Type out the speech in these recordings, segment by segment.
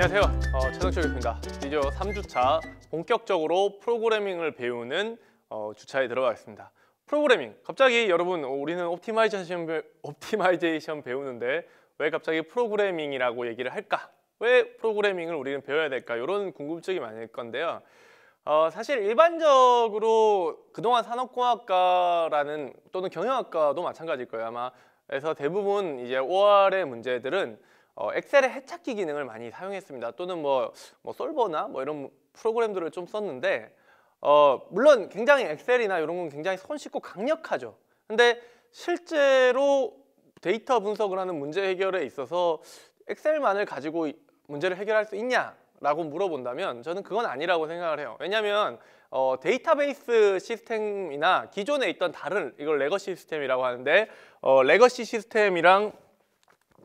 안녕하세요. 어, 최동철 교수입니다. 드디 3주차 본격적으로 프로그래밍을 배우는 어, 주차에 들어가겠습니다. 프로그래밍. 갑자기 여러분 어, 우리는 옵티마이제이션, 배, 옵티마이제이션 배우는데 왜 갑자기 프로그래밍이라고 얘기를 할까? 왜 프로그래밍을 우리는 배워야 될까? 이런 궁금증이 많을 건데요. 어, 사실 일반적으로 그동안 산업공학과라는 또는 경영학과도 마찬가지일 거예요. 아마 그래서 대부분 이제 5월의 문제들은 어, 엑셀의 해찾기 기능을 많이 사용했습니다. 또는 뭐, 뭐 솔버나 뭐 이런 프로그램들을 좀 썼는데 어, 물론 굉장히 엑셀이나 이런 건 굉장히 손쉽고 강력하죠. 근데 실제로 데이터 분석을 하는 문제 해결에 있어서 엑셀만을 가지고 문제를 해결할 수 있냐? 라고 물어본다면 저는 그건 아니라고 생각을 해요. 왜냐하면 어, 데이터베이스 시스템이나 기존에 있던 다른 이걸 레거시 시스템이라고 하는데 어, 레거시 시스템이랑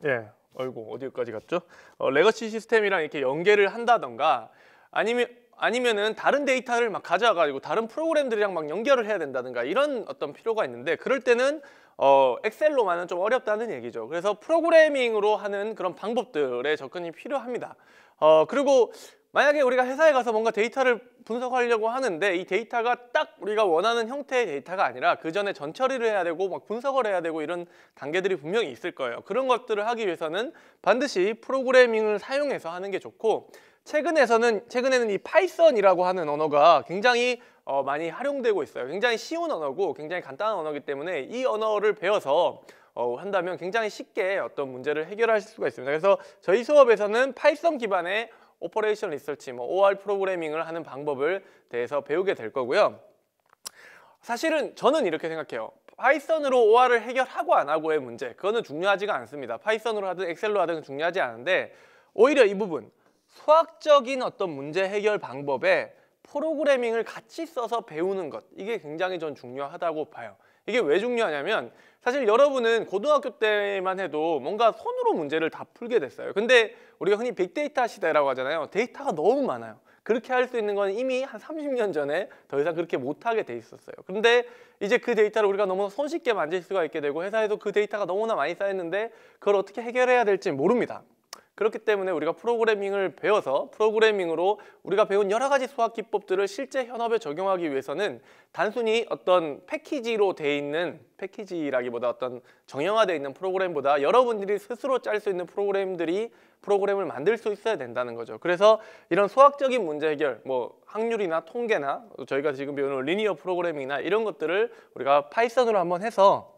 예, 얼고 어디까지 갔죠? 어, 레거시 시스템이랑 이렇게 연계를 한다던가 아니면 아니면은 다른 데이터를 막 가져와가지고 다른 프로그램들이랑 막 연결을 해야 된다든가 이런 어떤 필요가 있는데 그럴 때는 어, 엑셀로만은 좀 어렵다는 얘기죠. 그래서 프로그래밍으로 하는 그런 방법들의 접근이 필요합니다. 어, 그리고 만약에 우리가 회사에 가서 뭔가 데이터를 분석하려고 하는데 이 데이터가 딱 우리가 원하는 형태의 데이터가 아니라 그 전에 전처리를 해야 되고 막 분석을 해야 되고 이런 단계들이 분명히 있을 거예요. 그런 것들을 하기 위해서는 반드시 프로그래밍을 사용해서 하는 게 좋고 최근에서는 최근에는 이 파이썬이라고 하는 언어가 굉장히 어, 많이 활용되고 있어요. 굉장히 쉬운 언어고 굉장히 간단한 언어이기 때문에 이 언어를 배워서 어, 한다면 굉장히 쉽게 어떤 문제를 해결하실 수가 있습니다. 그래서 저희 수업에서는 파이썬 기반의 오퍼레이션 리서치, 뭐 OR 프로그래밍을 하는 방법을 대해서 배우게 될 거고요. 사실은 저는 이렇게 생각해요. 파이썬으로 OR을 해결하고 안 하고의 문제 그거는 중요하지가 않습니다. 파이썬으로 하든 엑셀로 하든 중요하지 않은데 오히려 이 부분 수학적인 어떤 문제 해결 방법에 프로그래밍을 같이 써서 배우는 것 이게 굉장히 전 중요하다고 봐요. 이게 왜 중요하냐면 사실 여러분은 고등학교 때만 해도 뭔가 손으로 문제를 다 풀게 됐어요. 근데 우리가 흔히 빅데이터 시대라고 하잖아요. 데이터가 너무 많아요. 그렇게 할 수 있는 건 이미 한 30년 전에 더 이상 그렇게 못하게 돼 있었어요. 근데 이제 그 데이터를 우리가 너무 손쉽게 만질 수가 있게 되고 회사에도 그 데이터가 너무나 많이 쌓였는데 그걸 어떻게 해결해야 될지 모릅니다. 그렇기 때문에 우리가 프로그래밍을 배워서 프로그래밍으로 우리가 배운 여러 가지 수학 기법들을 실제 현업에 적용하기 위해서는 단순히 어떤 패키지로 돼 있는 패키지라기보다 어떤 정형화되어 있는 프로그램보다 여러분들이 스스로 짤 수 있는 프로그램들이 프로그램을 만들 수 있어야 된다는 거죠. 그래서 이런 수학적인 문제 해결, 뭐 확률이나 통계나 저희가 지금 배우는 리니어 프로그래밍이나 이런 것들을 우리가 파이썬으로 한번 해서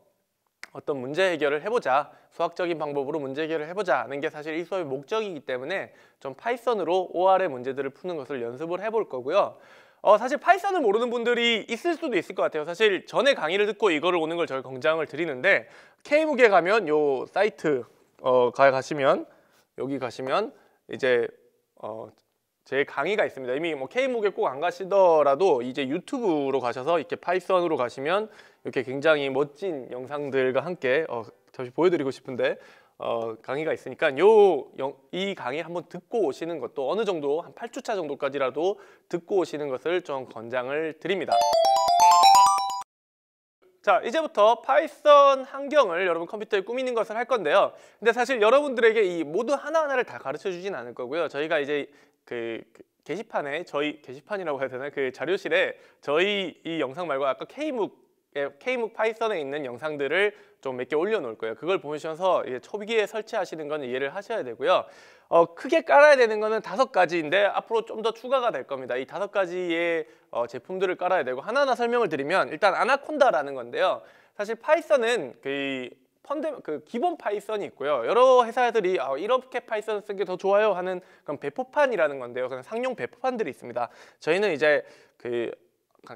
어떤 문제 해결을 해보자 수학적인 방법으로 문제 해결을 해보자 하는 게 사실 이 수업의 목적이기 때문에 좀 파이썬으로 OR의 문제들을 푸는 것을 연습을 해볼 거고요 어, 사실 파이썬을 모르는 분들이 있을 수도 있을 것 같아요. 사실 전에 강의를 듣고 이거를 오는 걸 저희 권장을 드리는데 K무게 가면 요 사이트 어, 가 가시면 여기 가시면 이제 어, 제 강의가 있습니다. 이미 뭐 K목에 꼭 안 가시더라도 이제 유튜브로 가셔서 이렇게 파이썬으로 가시면 이렇게 굉장히 멋진 영상들과 함께 어, 잠시 보여드리고 싶은데 어, 강의가 있으니까 요, 영, 이 강의 한번 듣고 오시는 것도 어느 정도 한 8주차 정도까지라도 듣고 오시는 것을 좀 권장을 드립니다. 자 이제부터 파이썬 환경을 여러분 컴퓨터에 꾸미는 것을 할 건데요 근데 사실 여러분들에게 이 모두 하나하나를 다 가르쳐 주진 않을 거고요 저희가 이제 그, 그 게시판에 저희 게시판이라고 해야 되나 그 자료실에 저희 이 영상 말고 아까 K묵 예, K묵 파이썬에 있는 영상들을 좀 몇 개 올려놓을 거예요. 그걸 보시면서 초기에 설치하시는 건 이해를 하셔야 되고요. 어, 크게 깔아야 되는 거는 다섯 가지인데 앞으로 좀 더 추가가 될 겁니다. 이 다섯 가지의 어, 제품들을 깔아야 되고 하나하나 설명을 드리면 일단 아나콘다라는 건데요. 사실 파이썬은 그 펀드 그 기본 파이썬이 있고요. 여러 회사들이 아, 이렇게 파이썬 쓰는 게더 좋아요 하는 그런 배포판이라는 건데요. 그냥 상용 배포판들이 있습니다. 저희는 이제 그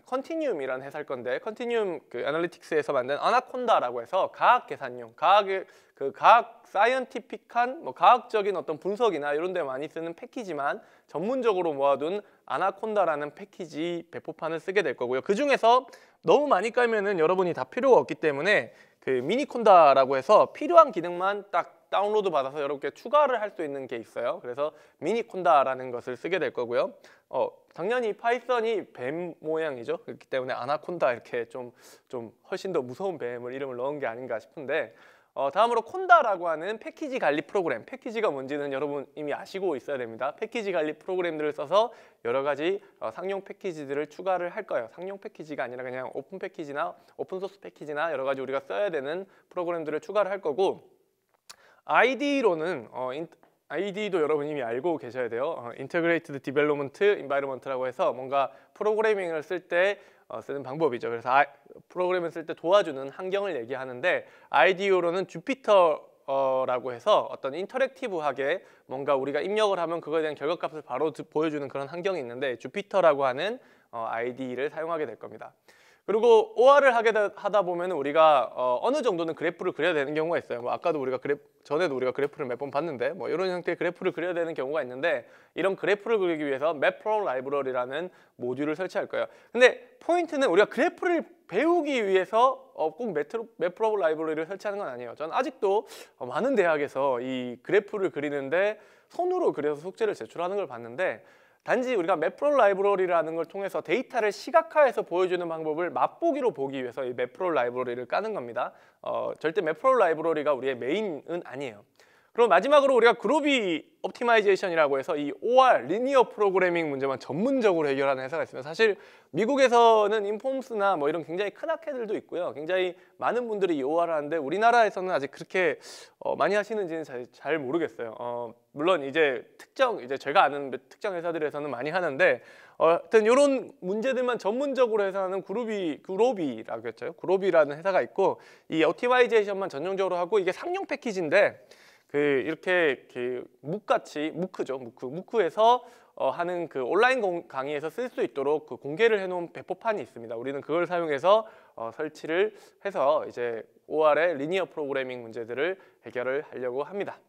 컨티뉴움이라는 회사일 건데 컨티뉴움 그 애널리틱스에서 만든 아나콘다라고 해서 과학 계산용, 과학의그 과학 사이언티픽한 뭐 과학적인 어떤 분석이나 이런 데 많이 쓰는 패키지만 전문적으로 모아둔 아나콘다라는 패키지 배포판을 쓰게 될 거고요. 그 중에서 너무 많이 깔면은 여러분이 다 필요가 없기 때문에 그 미니콘다라고 해서 필요한 기능만 딱 다운로드 받아서 여러분께 추가를 할 수 있는 게 있어요. 그래서 미니콘다라는 것을 쓰게 될 거고요. 어, 당연히 파이썬이 뱀 모양이죠. 그렇기 때문에 아나콘다 이렇게 좀, 좀 훨씬 더 무서운 뱀을 이름을 넣은 게 아닌가 싶은데 어, 다음으로 콘다라고 하는 패키지 관리 프로그램 패키지가 뭔지는 여러분 이미 아시고 있어야 됩니다 패키지 관리 프로그램들을 써서 여러 가지 어, 상용 패키지들을 추가를 할 거예요 상용 패키지가 아니라 그냥 오픈 패키지나 오픈소스 패키지나 여러 가지 우리가 써야 되는 프로그램들을 추가를 할 거고 IDE로는 어, 인, IDE도 여러분 이미 알고 계셔야 돼요. 어, Integrated Development Environment라고 해서 뭔가 프로그래밍을 쓸 때 어, 쓰는 방법이죠. 그래서 아, 프로그램을 쓸 때 도와주는 환경을 얘기하는데 IDEO로는 주피터 라고 해서 어떤 인터랙티브하게 뭔가 우리가 입력을 하면 그거에 대한 결과값을 바로 보여주는 그런 환경이 있는데 주피터라고 하는 어, IDE를 사용하게 될 겁니다. 그리고 OR을 하게 하다 보면 우리가 어, 느 정도는 그래프를 그려야 되는 경우가 있어요. 뭐 아까도 우리가 그래 전에도 우리가 그래프를 몇 번 봤는데 뭐 이런 형태의 그래프를 그려야 되는 경우가 있는데 이런 그래프를 그리기 위해서 매프로 라이브러리라는 모듈을 설치할 거예요. 근데 포인트는 우리가 그래프를 배우기 위해서 어, 꼭 매트로, 매프로 라이브러리를 설치하는 건 아니에요. 저는 아직도 어, 많은 대학에서 이 그래프를 그리는데 손으로 그려서 숙제를 제출하는 걸 봤는데 단지 우리가 맵프로 라이브러리라는 걸 통해서 데이터를 시각화해서 보여주는 방법을 맛보기로 보기 위해서 이맵프로 라이브러리를 까는 겁니다. 어, 절대 맵프로 라이브러리가 우리의 메인은 아니에요. 그럼 마지막으로 우리가 그룹이 옵티마이제이션이라고 해서 이 OR, 리니어 프로그래밍 문제만 전문적으로 해결하는 회사가 있습니다 사실 미국에서는 인폼스나 뭐 이런 굉장히 큰 학회들도 있고요. 굉장히 많은 분들이 이 OR을 하는데 우리나라에서는 아직 그렇게 어, 많이 하시는지는 잘, 잘 모르겠어요. 어, 물론 이제 특정, 이제 제가 아는 특정 회사들에서는 많이 하는데 어, 하여튼 이런 문제들만 전문적으로 해서하는 그룹이, 그룹이라고 했죠. 그룹이라는 회사가 있고 이 옵티마이제이션만 전용적으로 하고 이게 상용 패키지인데 그 이렇게, 이 묵같이 묵크죠묵크 무크에서 어, 하는 그 온라인 공, 강의에서 쓸 수 있도록 그 공개를 해놓은 배포판이 있습니다. 우리는 그걸 사용해서 어, 설치를 해서 이제 OR의 리니어 프로그래밍 문제들을 해결을 하려고 합니다.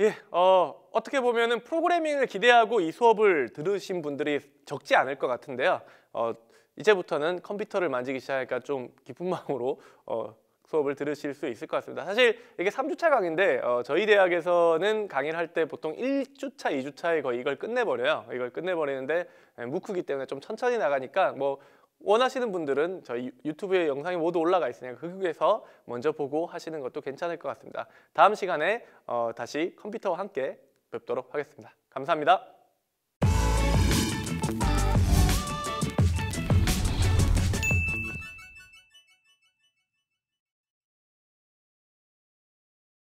예, 어, 어떻게 보면은 프로그래밍을 기대하고 이 수업을 들으신 분들이 적지 않을 것 같은데요. 어, 이제부터는 컴퓨터를 만지기 시작하니까 좀 기쁜 마음으로 어, 수업을 들으실 수 있을 것 같습니다. 사실 이게 3주차 강인데 의 어, 저희 대학에서는 강의를 할 때 보통 1주차, 2주차에 거의 이걸 끝내버려요. 이걸 끝내버리는데 무크기 예, 때문에 좀 천천히 나가니까 뭐 원하시는 분들은 저희 유튜브에 영상이 모두 올라가 있으니까 그곳에서 먼저 보고 하시는 것도 괜찮을 것 같습니다. 다음 시간에 어, 다시 컴퓨터와 함께 뵙도록 하겠습니다. 감사합니다.